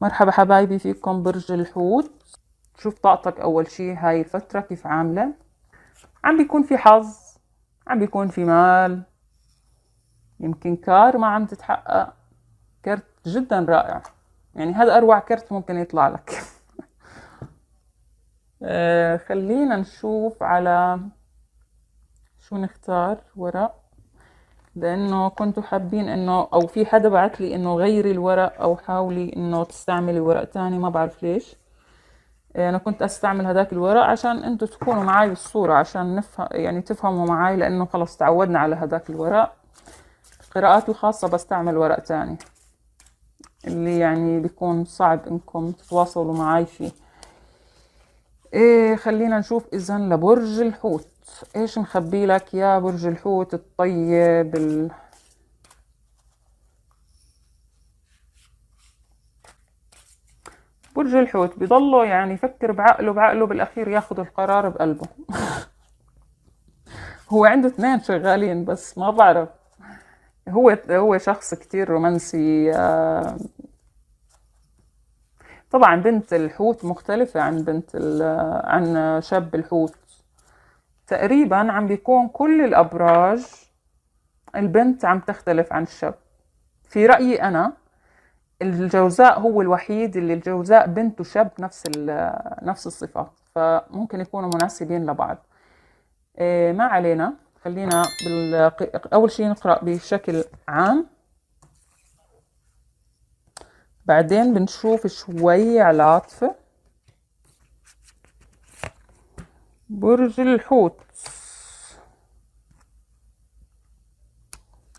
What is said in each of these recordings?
مرحبا حبايبي فيكم برج الحوت شوف طاقتك اول شي هاي الفترة كيف عاملة عم بيكون في حظ عم بيكون في مال يمكن كار ما عم تتحقق كرت جدا رائع يعني هذا اروع كرت ممكن يطلع لك آه، خلينا نشوف على شو نختار ورق لانه كنتوا حابين انه او في حدا بعت لي انه غيري الورق او حاولي انه تستعملي ورق تاني ما بعرف ليش إيه، انا كنت استعمل هذاك الورق عشان انتوا تكونوا معي بالصورة عشان نفهم يعني تفهموا معي لانه خلص تعودنا على هذاك الورق قراءاتي الخاصة بستعمل ورق تاني اللي يعني بيكون صعب انكم تتواصلوا معي فيه إيه خلينا نشوف اذا لبرج الحوت ايش نخبي لك يا برج الحوت الطيب ال... برج الحوت بضله يعني يفكر بعقله بعقله بالاخير ياخذ القرار بقلبه هو عنده اثنين شغالين بس ما بعرف هو هو شخص كتير رومانسي آه، طبعا بنت الحوت مختلفة عن بنت عن شاب الحوت تقريبا عم بيكون كل الأبراج البنت عم تختلف عن الشاب في رأيي أنا الجوزاء هو الوحيد اللي الجوزاء بنت وشاب نفس نفس الصفات فممكن يكونوا مناسبين لبعض إيه ما علينا خلينا بال... أول شيء نقرأ بشكل عام بعدين بنشوف شوي على العاطفه برج الحوت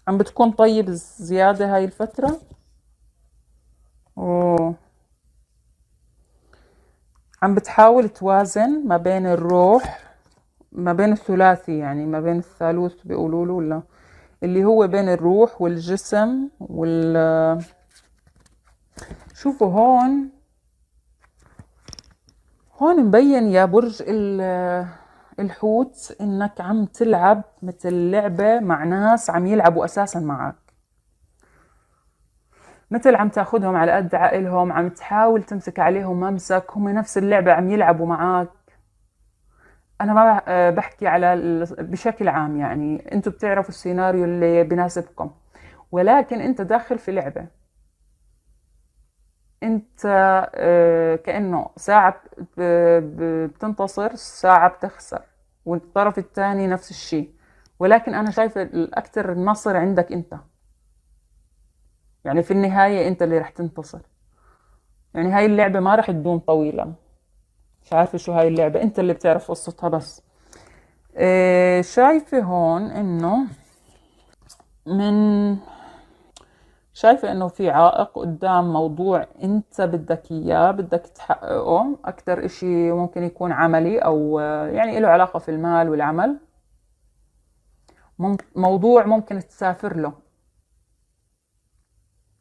عم بتكون طيب زيادة هاي الفترة أوه. عم بتحاول توازن ما بين الروح ما بين الثلاثي يعني ما بين الثالوث بيقولوا له ولا اللي هو بين الروح والجسم وال شوفوا هون هون مبين يا برج الحوت انك عم تلعب مثل لعبة مع ناس عم يلعبوا اساسا معك مثل عم تاخذهم على قد عقلهم عم تحاول تمسك عليهم ممسك هم نفس اللعبة عم يلعبوا معك انا ما آه، بحكي على بشكل عام يعني انتم بتعرفوا السيناريو اللي بناسبكم ولكن انت داخل في لعبة انت آه، كانه ساعه بتنتصر ساعه بتخسر والطرف الثاني نفس الشيء ولكن انا شايفه الاكثر النصر عندك انت يعني في النهايه انت اللي رح تنتصر يعني هاي اللعبه ما رح تدوم طويلا مش عارفه شو هاي اللعبه انت اللي بتعرف قصتها بس آه، شايفه هون انه من شايفة انه في عائق قدام موضوع انت بدك اياه بدك تحققه اكتر اشي ممكن يكون عملي او آه، يعني له علاقة في المال والعمل موضوع ممكن تسافر له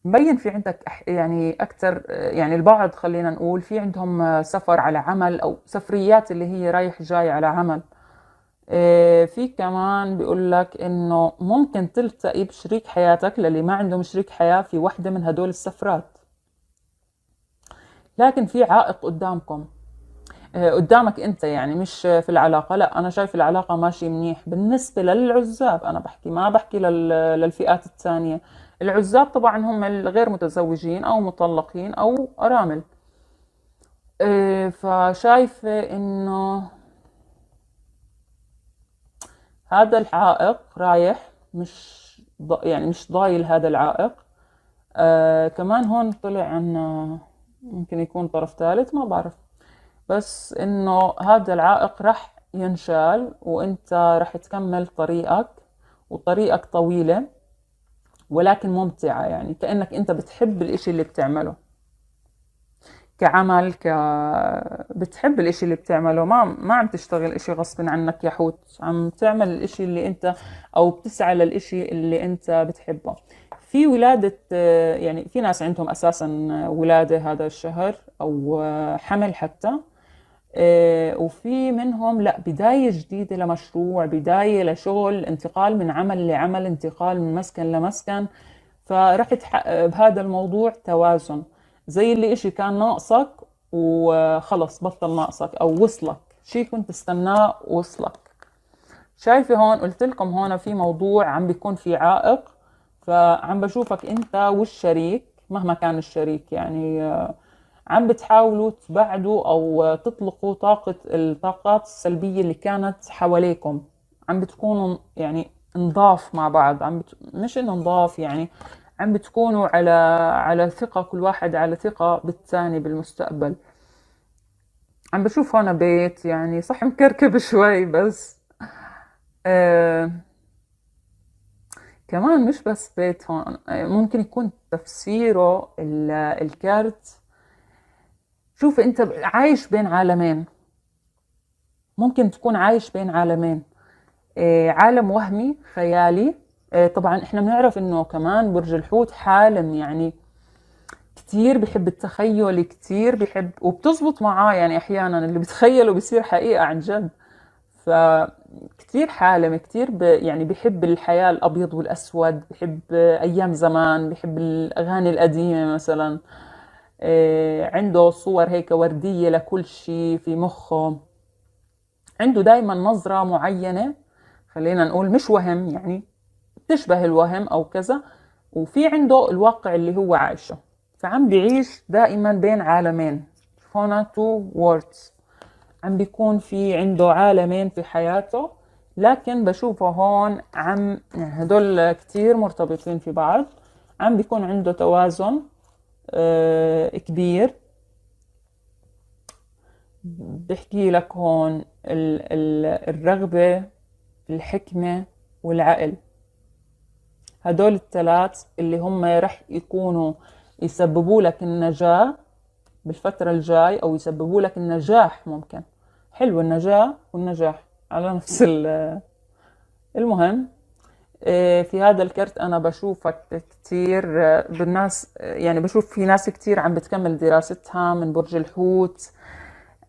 مبين في عندك يعني اكثر آه، يعني البعض خلينا نقول في عندهم آه، سفر على عمل او سفريات اللي هي رايح جاي على عمل آه، في كمان بيقول لك انه ممكن تلتقي بشريك حياتك للي ما عندهم شريك حياة في وحدة من هدول السفرات لكن في عائق قدامكم آه، قدامك انت يعني مش في العلاقة لا انا شايف العلاقة ماشي منيح بالنسبة للعزاب انا بحكي ما بحكي للفئات الثانية العزاب طبعا هم الغير متزوجين او مطلقين او ارامل آه، فشايفة انه هذا العائق رايح مش ض... يعني مش ضايل هذا العائق آه كمان هون طلع عنا آه، ممكن يكون طرف ثالث ما بعرف بس انه هذا العائق راح ينشال وانت راح تكمل طريقك وطريقك طويلة ولكن ممتعة يعني كأنك انت بتحب الاشي اللي بتعمله كعمل ك بتحب الاشي اللي بتعمله ما ما عم تشتغل اشي غصب عنك يا حوت عم تعمل الاشي اللي انت او بتسعى للاشي اللي انت بتحبه في ولادة يعني في ناس عندهم اساسا ولادة هذا الشهر او حمل حتى آه، وفي منهم لا بداية جديدة لمشروع بداية لشغل انتقال من عمل لعمل انتقال من مسكن لمسكن فرح بهذا الموضوع توازن زي اللي إشي كان ناقصك وخلص بطل ناقصك أو وصلك شي كنت تستناه وصلك شايفة هون قلت لكم هون في موضوع عم بيكون في عائق فعم بشوفك أنت والشريك مهما كان الشريك يعني عم بتحاولوا تبعدوا أو تطلقوا طاقة الطاقات السلبية اللي كانت حواليكم عم بتكونوا يعني نضاف مع بعض عم بت... مش انه نضاف يعني عم بتكونوا على على ثقة كل واحد على ثقة بالثاني بالمستقبل عم بشوف هون بيت يعني صح مكركب شوي بس آه كمان مش بس بيت هون آه، ممكن يكون تفسيره الكارت شوف انت عايش بين عالمين ممكن تكون عايش بين عالمين آه، عالم وهمي خيالي آه، طبعا احنا بنعرف انه كمان برج الحوت حالم يعني كثير بحب التخيل كثير بحب وبتزبط معاه يعني احيانا اللي بتخيله بصير حقيقة عن جد كثير حالم كثير ب... يعني بحب الحياة الأبيض والأسود بحب أيام زمان بحب الأغاني القديمة مثلا إيه عنده صور هيك وردية لكل شيء في مخه عنده دايما نظرة معينة خلينا نقول مش وهم يعني بتشبه الوهم او كذا وفي عنده الواقع اللي هو عايشه فعم بيعيش دائما بين عالمين هنا تو ووردز عم بيكون في عنده عالمين في حياته لكن بشوفه هون عم هدول كتير مرتبطين في بعض عم بيكون عنده توازن آه، كبير بحكي لك هون الرغبة الحكمة والعقل هدول الثلاث اللي هم رح يكونوا يسببوا لك النجاة بالفترة الجاي أو يسببوا لك النجاح ممكن حلو النجاة والنجاح على نفس المهم آه، في هذا الكرت أنا بشوفك كتير آه، بالناس آه، يعني بشوف في ناس كتير عم بتكمل دراستها من برج الحوت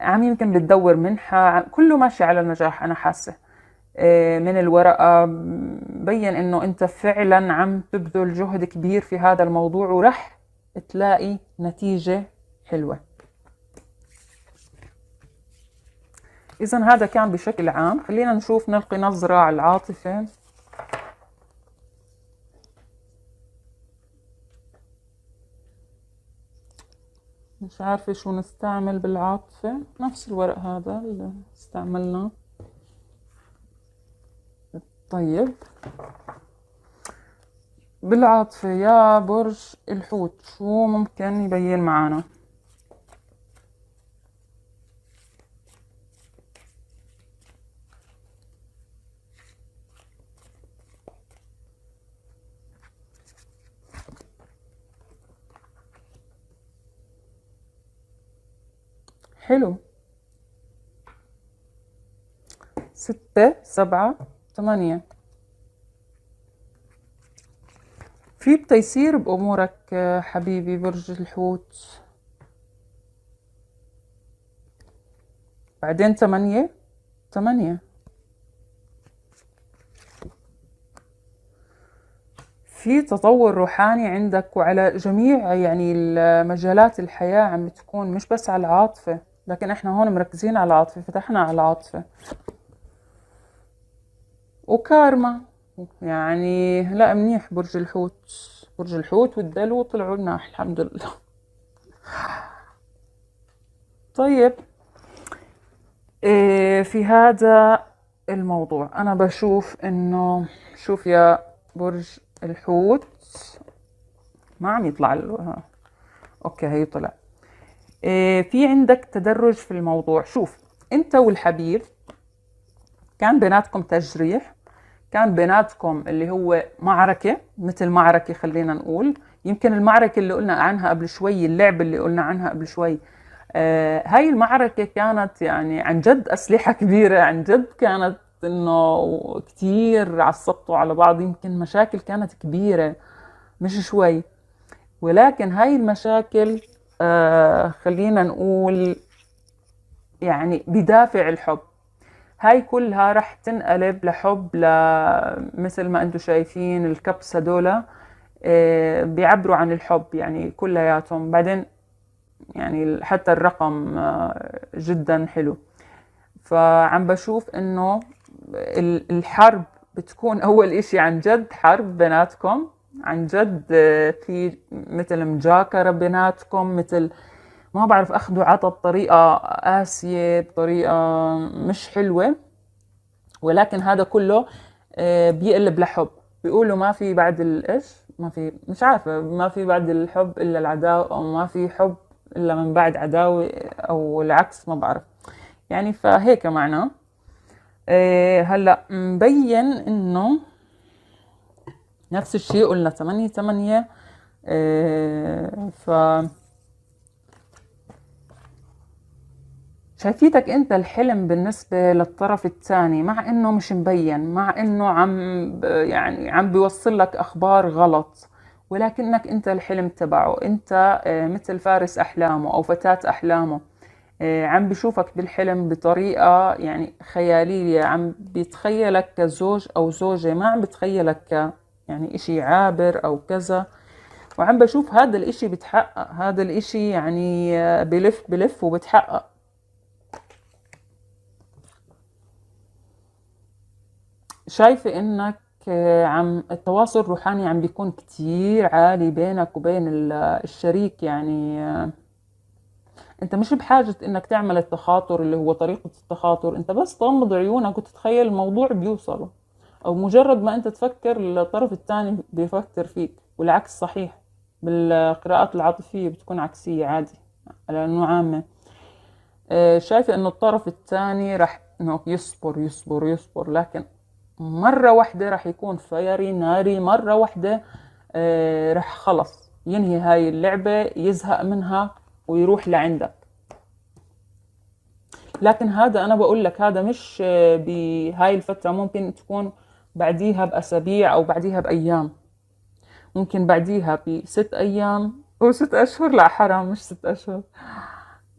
عم يمكن بتدور منحة كله ماشي على النجاح أنا حاسة من الورقة بين انه انت فعلا عم تبذل جهد كبير في هذا الموضوع ورح تلاقي نتيجة حلوة إذا هذا كان بشكل عام خلينا نشوف نلقي نظرة على العاطفة مش عارفة شو نستعمل بالعاطفة نفس الورق هذا اللي استعملناه طيب بالعاطفة يا برج الحوت شو ممكن يبين معانا حلو ستة سبعة ثمانية في بتيسير بأمورك حبيبي برج الحوت بعدين ثمانية ثمانية في تطور روحاني عندك وعلى جميع يعني مجالات الحياة عم تكون مش بس على العاطفة لكن احنا هون مركزين على العاطفة فتحنا على العاطفة وكارما يعني لا منيح برج الحوت برج الحوت والدلو طلعوا لنا الحمد لله طيب إيه، في هذا الموضوع انا بشوف انه شوف يا برج الحوت ما عم يطلع له اوكي هي طلع إيه، في عندك تدرج في الموضوع شوف انت والحبيب كان بيناتكم تجريح كان بيناتكم اللي هو معركة مثل معركة خلينا نقول يمكن المعركة اللي قلنا عنها قبل شوي اللعبة اللي قلنا عنها قبل شوي آه هاي المعركة كانت يعني عن جد أسلحة كبيرة عن جد كانت إنه كتير عصبتوا على بعض يمكن مشاكل كانت كبيرة مش شوي ولكن هاي المشاكل آه خلينا نقول يعني بدافع الحب هاي كلها رح تنقلب لحب مثل ما انتم شايفين الكبس دولا آه، بيعبروا عن الحب يعني كلياتهم بعدين يعني حتى الرقم آه، جدا حلو فعم بشوف انه الحرب بتكون اول اشي عن جد حرب بيناتكم عن جد آه، في مثل مجاكرة بيناتكم مثل ما بعرف أخده عطى بطريقة قاسية بطريقة مش حلوة ولكن هذا كله آه، بيقلب لحب بيقولوا ما في بعد الايش ما في مش عارفه ما في بعد الحب الا العداوه او ما في حب الا من بعد عداوه او العكس ما بعرف يعني فهيك معناه هلا مبين انه نفس الشيء قلنا ثمانية ثمانية إيه ف شايفيتك انت الحلم بالنسبة للطرف الثاني مع انه مش مبين مع انه عم يعني عم بيوصل لك اخبار غلط ولكنك انت الحلم تبعه انت آه، مثل فارس احلامه او فتاة احلامه آه، عم بشوفك بالحلم بطريقة يعني خيالية عم بيتخيلك كزوج او زوجة ما عم بتخيلك ك يعني اشي عابر او كذا وعم بشوف هذا الاشي بتحقق هذا الاشي يعني آه، بلف بلف وبتحقق شايفة انك آه، عم التواصل الروحاني عم بيكون كتير عالي بينك وبين الشريك يعني آه، انت مش بحاجة انك تعمل التخاطر اللي هو طريقة التخاطر انت بس تغمض عيونك وتتخيل الموضوع بيوصله او مجرد ما انت تفكر الطرف الثاني بيفكر فيك والعكس صحيح بالقراءات العاطفية بتكون عكسية عادي لأنه عامة آه، شايفة انه الطرف الثاني رح انه يصبر يصبر يصبر لكن مرة واحدة راح يكون فيري ناري مرة واحدة آه راح خلص ينهي هاي اللعبة يزهق منها ويروح لعندك لكن هذا أنا بقول لك هذا مش آه، بهاي الفترة ممكن تكون بعديها بأسابيع أو بعديها بأيام ممكن بعديها بست أيام أو ست أشهر لا حرام مش ست أشهر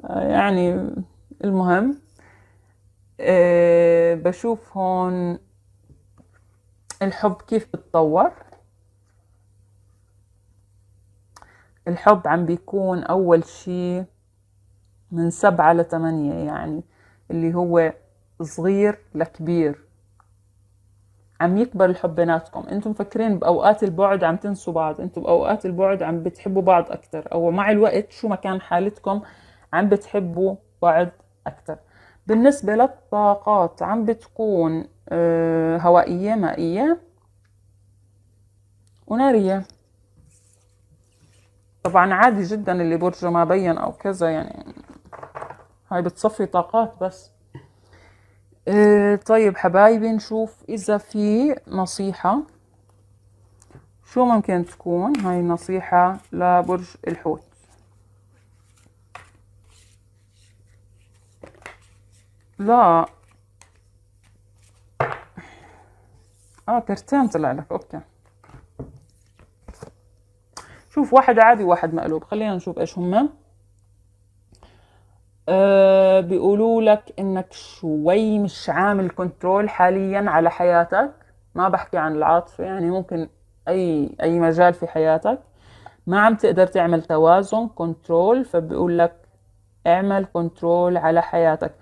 يعني المهم أه بشوف هون الحب كيف بتطور الحب عم بيكون أول شي من سبعة لثمانية يعني اللي هو صغير لكبير عم يكبر الحب بيناتكم انتم مفكرين باوقات البعد عم تنسوا بعض انتم باوقات البعد عم بتحبوا بعض اكثر او مع الوقت شو ما كان حالتكم عم بتحبوا بعض اكثر بالنسبة للطاقات عم بتكون آه، هوائية مائية ونارية طبعا عادي جدا اللي برجه ما بين او كذا يعني هاي بتصفي طاقات بس آه، طيب حبايبي نشوف اذا في نصيحة شو ممكن تكون هاي نصيحة لبرج الحوت لا اه كرتان طلع لك اوكي شوف واحد عادي وواحد مقلوب خلينا نشوف ايش هم أه بيقولوا لك انك شوي مش عامل كنترول حاليا على حياتك ما بحكي عن العاطفه يعني ممكن اي اي مجال في حياتك ما عم تقدر تعمل توازن كنترول فبيقول لك اعمل كنترول على حياتك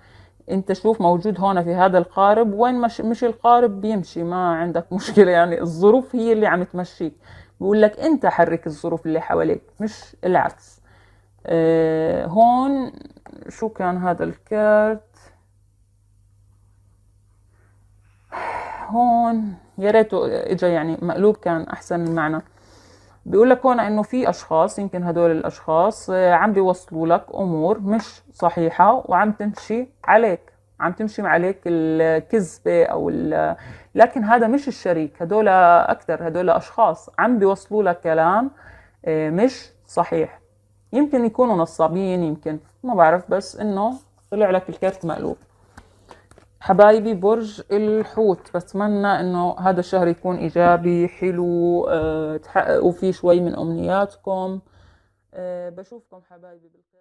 انت شوف موجود هون في هذا القارب وين مش, مش القارب بيمشي ما عندك مشكلة يعني الظروف هي اللي عم تمشيك بقول لك انت حرك الظروف اللي حواليك مش العكس اه هون شو كان هذا الكارت هون يا ريته اجى يعني مقلوب كان احسن المعنى بيقول لك هون انه في اشخاص يمكن هدول الاشخاص آه، عم بيوصلوا لك امور مش صحيحه وعم تمشي عليك عم تمشي عليك الكذبه او لكن هذا مش الشريك هدول اكثر هدول اشخاص عم بيوصلوا لك كلام آه، مش صحيح يمكن يكونوا نصابين يمكن ما بعرف بس انه طلع لك الكرت مقلوب حبايبي برج الحوت بتمنى انه هذا الشهر يكون ايجابي حلو آه، تحققوا فيه شوي من امنياتكم آه، بشوفكم حبايبي